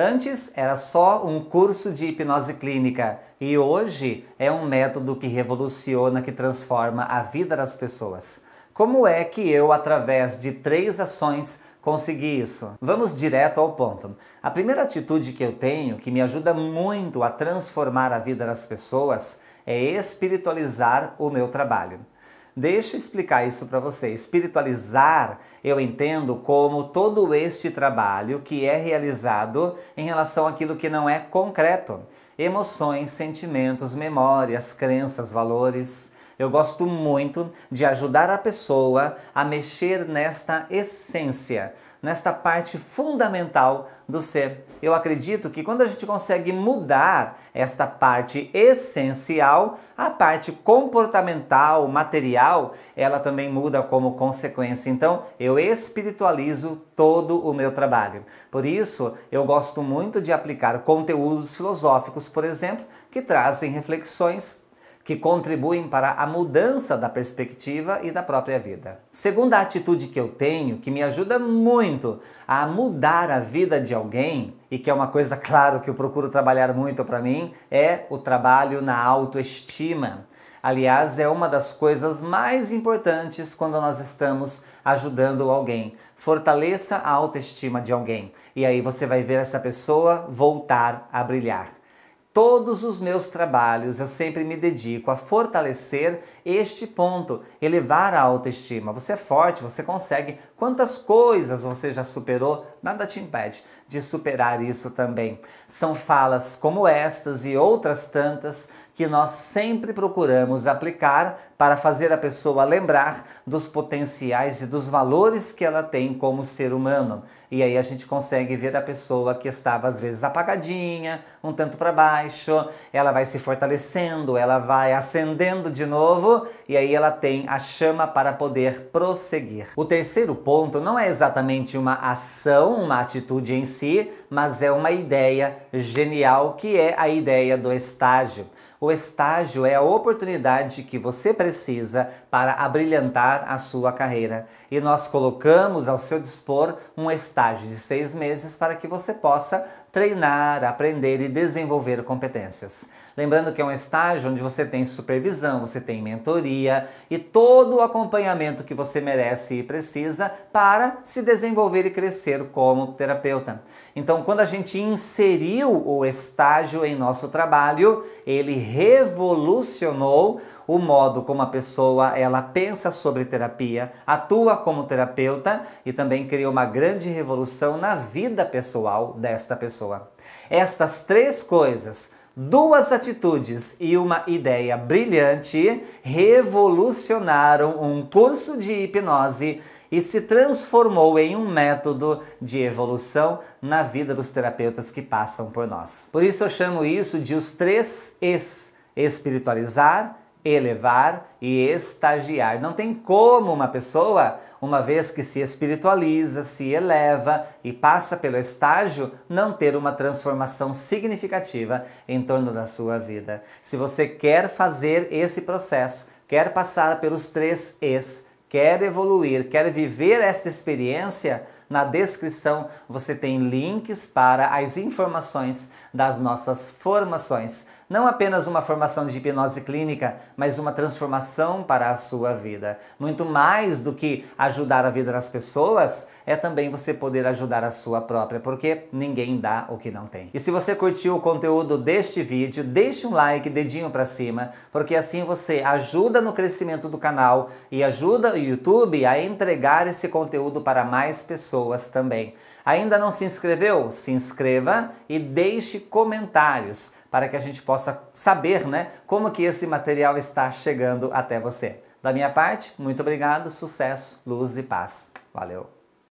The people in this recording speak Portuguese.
Antes era só um curso de hipnose clínica e hoje é um método que revoluciona, que transforma a vida das pessoas. Como é que eu, através de três ações, consegui isso? Vamos direto ao ponto. A primeira atitude que eu tenho, que me ajuda muito a transformar a vida das pessoas, é espiritualizar o meu trabalho. Deixa eu explicar isso para você. Espiritualizar eu entendo como todo este trabalho que é realizado em relação àquilo que não é concreto emoções, sentimentos, memórias, crenças, valores. Eu gosto muito de ajudar a pessoa a mexer nesta essência, nesta parte fundamental do ser. Eu acredito que quando a gente consegue mudar esta parte essencial, a parte comportamental, material, ela também muda como consequência. Então, eu espiritualizo todo o meu trabalho. Por isso, eu gosto muito de aplicar conteúdos filosóficos, por exemplo, que trazem reflexões que contribuem para a mudança da perspectiva e da própria vida. Segunda atitude que eu tenho, que me ajuda muito a mudar a vida de alguém, e que é uma coisa, claro, que eu procuro trabalhar muito para mim, é o trabalho na autoestima. Aliás, é uma das coisas mais importantes quando nós estamos ajudando alguém. Fortaleça a autoestima de alguém e aí você vai ver essa pessoa voltar a brilhar. Todos os meus trabalhos eu sempre me dedico a fortalecer este ponto, elevar a autoestima. Você é forte, você consegue. Quantas coisas você já superou? Nada te impede de superar isso também. São falas como estas e outras tantas que nós sempre procuramos aplicar para fazer a pessoa lembrar dos potenciais e dos valores que ela tem como ser humano. E aí a gente consegue ver a pessoa que estava às vezes apagadinha, um tanto para baixo baixo, ela vai se fortalecendo, ela vai acendendo de novo e aí ela tem a chama para poder prosseguir. O terceiro ponto não é exatamente uma ação, uma atitude em si, mas é uma ideia genial que é a ideia do estágio. O estágio é a oportunidade que você precisa para abrilhantar a sua carreira. E nós colocamos ao seu dispor um estágio de seis meses para que você possa treinar, aprender e desenvolver competências. Lembrando que é um estágio onde você tem supervisão, você tem mentoria e todo o acompanhamento que você merece e precisa para se desenvolver e crescer como terapeuta. Então, quando a gente inseriu o estágio em nosso trabalho, ele revolucionou o modo como a pessoa ela pensa sobre terapia, atua como terapeuta e também cria uma grande revolução na vida pessoal desta pessoa. Estas três coisas Duas atitudes e uma ideia brilhante revolucionaram um curso de hipnose e se transformou em um método de evolução na vida dos terapeutas que passam por nós. Por isso eu chamo isso de os três es: espiritualizar, elevar e estagiar. Não tem como uma pessoa, uma vez que se espiritualiza, se eleva e passa pelo estágio, não ter uma transformação significativa em torno da sua vida. Se você quer fazer esse processo, quer passar pelos três Es, quer evoluir, quer viver esta experiência, na descrição você tem links para as informações das nossas formações não apenas uma formação de hipnose clínica, mas uma transformação para a sua vida. Muito mais do que ajudar a vida das pessoas, é também você poder ajudar a sua própria, porque ninguém dá o que não tem. E se você curtiu o conteúdo deste vídeo, deixe um like, dedinho para cima, porque assim você ajuda no crescimento do canal e ajuda o YouTube a entregar esse conteúdo para mais pessoas também. Ainda não se inscreveu? Se inscreva e deixe comentários para que a gente possa saber né, como que esse material está chegando até você. Da minha parte, muito obrigado, sucesso, luz e paz. Valeu!